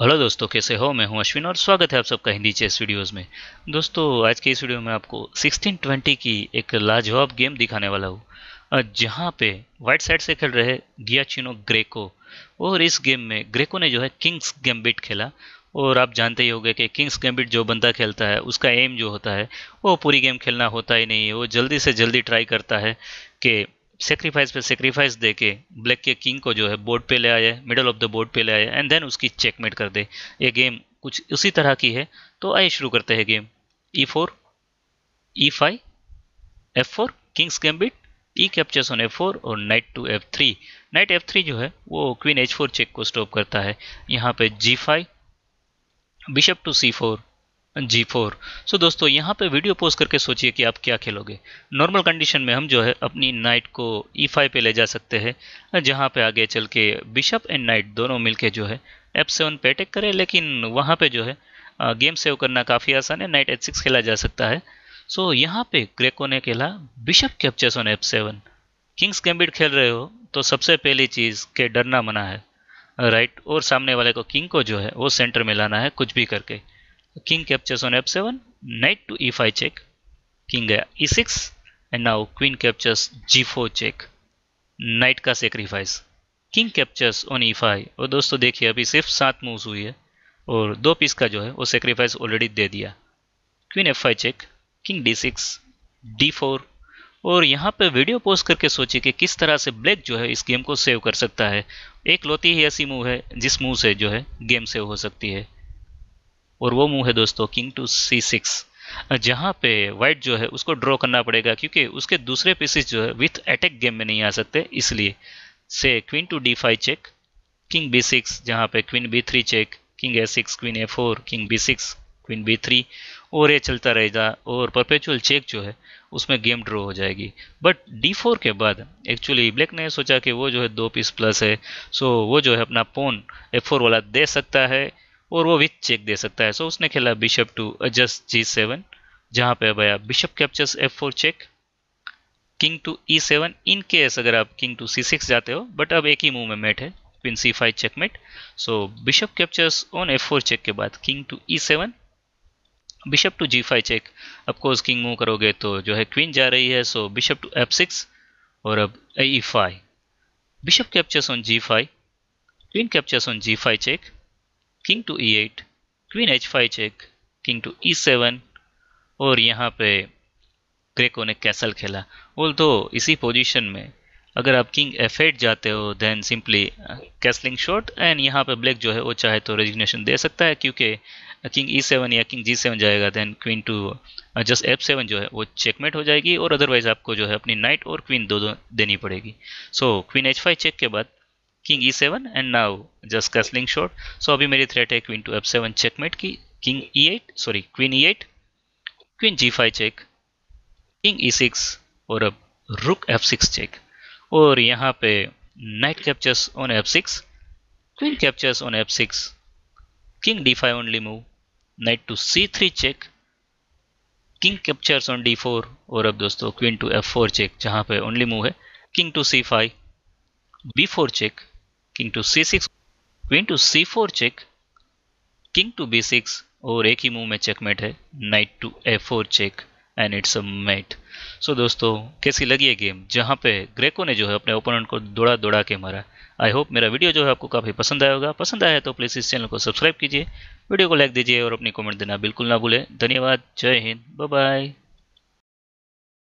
hello दोस्तों कैसे हो मैं हूं अश्विन और स्वागत है आप सबका हिंदी चेस वीडियोस में दोस्तों आज के इस वीडियो में आपको 1620 की एक लाजवाब गेम दिखाने वाला हूं जहां पे व्हाइट साइड से खेल रहे गियाचिनो ग्रेको और इस गेम में ग्रेको ने जो है किंग्स गैम्बिट खेला और आप जानते ही होंगे कि किंग्स गैम्बिट जो बंदा खेलता है उसका एम जो होता है वो पूरी गेम खेलना होता ही नहीं है वो जल्दी से जल्दी ट्राई करता है कि सेक्रीफाइस पे सेक्रीफाइस दे के ब्लैक के किंग को जो है बोर्ड पे ले आए मिडल ऑफ द बोर्ड पे ले आए एंड देन उसकी चेकमेट कर दे ये गेम कुछ उसी तरह की है तो आइए शुरू करते हैं game E four E five F four king's gambit E captures on F four और knight to F three knight F three जो है वो क्वीन एच फोर चेक को स्टॉप करता है यहाँ पे G five bishop to C four G four so दोस्तों यहाँ पे वीडियो पोस्ट करके सोचिए कि आप क्या खेलोगे नॉर्मल कंडीशन में हम जो है अपनी नाइट को ई e फाइव पे ले जा सकते हैं जहाँ पे आगे चल के बिशप एंड नाइट दोनों मिलके जो है एफ सेवन पे अटैक करें लेकिन वहाँ पे जो है गेम सेव करना काफ़ी आसान है नाइट एच सिक्स खेला जा सकता है सो so, यहाँ पे ग्रेको ने खेला bishop captures on F seven king's gambit खेल रहे हो तो सबसे पहली चीज़ के डरना मना है राइट और सामने वाले को किंग को जो है वो सेंटर में लाना है कुछ भी करके king captures on f7 knight to e5 check king गया e6 and now queen captures g4 check knight ka sacrifice king captures on e5 aur dosto dekhiye abhi sirf सात moves hui hai aur do piece ka jo hai wo sacrifice already de diya queen f5 check king d6 d4 और यहाँ पे video post करके सोचिए कि किस तरह से ब्लैक जो है इस गेम को सेव कर सकता है एक लौती ही ऐसी मूव है जिस मूव से जो है गेम सेव हो सकती है और वो मूव है दोस्तों किंग टू सी सिक्स जहाँ पे वाइट जो है उसको ड्रॉ करना पड़ेगा क्योंकि उसके दूसरे पीसेस जो है विथ अटैक गेम में नहीं आ सकते इसलिए से queen to D five check king B six जहाँ पे queen B three check king A six queen A four king B six queen B three और ये चलता रहेगा और परपेचुअल चेक जो है उसमें गेम ड्रॉ हो जाएगी बट डी फोर के बाद एक्चुअली ब्लैक ने सोचा कि वो जो है दो पीस प्लस है सो वो जो है अपना पोन ए फोर वाला दे सकता है और वो विथ चेक दे सकता है सो so, उसने खेला bishop to adjust G seven जहाँ पे भाई bishop captures F four check king to E seven in case अगर आप किंग टू सी सिक्स जाते हो बट अब एक ही मूव में मेट है pin C five check mate so bishop captures on F four check के बाद king to E seven bishop to G five check of course king move करोगे तो जो है क्वीन जा रही है so bishop to F six और अब E five bishop captures on G five queen captures on G five check king to E eight queen H five check king to E seven और यहाँ पे Greco ने castle खेला बोल तो इसी पोजीशन में अगर आप किंग एफ एट जाते हो then simply castling short and यहाँ पे ब्लैक जो है वो चाहे तो रेजिग्नेशन दे सकता है क्योंकि किंग ई सेवन या किंग जी सेवन जाएगा then queen to just F seven जो है वो चेकमेट हो जाएगी और अदरवाइज आपको जो है अपनी नाइट और क्वीन दो दो देनी पड़ेगी so queen H five check के बाद king seven and now just castling short so अभी मेरी थ्रेट है टू एफ सेवन चेकमेट की queen E eight queen G five check king E six और अब रुक सिक्स चेक और यहाँ पे knight captures on six queen captures on six king five only move knight to C three check king captures on D four और अब दोस्तों queen to four check जहाँ पे ओनली मूव है king to C five B four check king to C six queen to C four check king to B six और एक ही move में चेकमेट है knight to A four check and it's a mate so दोस्तों कैसी लगी है game जहाँ पे ग्रेको ने जो है अपने ओपोनेंट को दौड़ा दौड़ा के मारा आई होप मेरा वीडियो जो है आपको काफ़ी पसंद आया होगा पसंद आया तो प्लीज़ इस चैनल को सब्सक्राइब कीजिए वीडियो को लाइक दीजिए और अपनी कमेंट देना बिल्कुल ना भूलें धन्यवाद जय हिंद बाय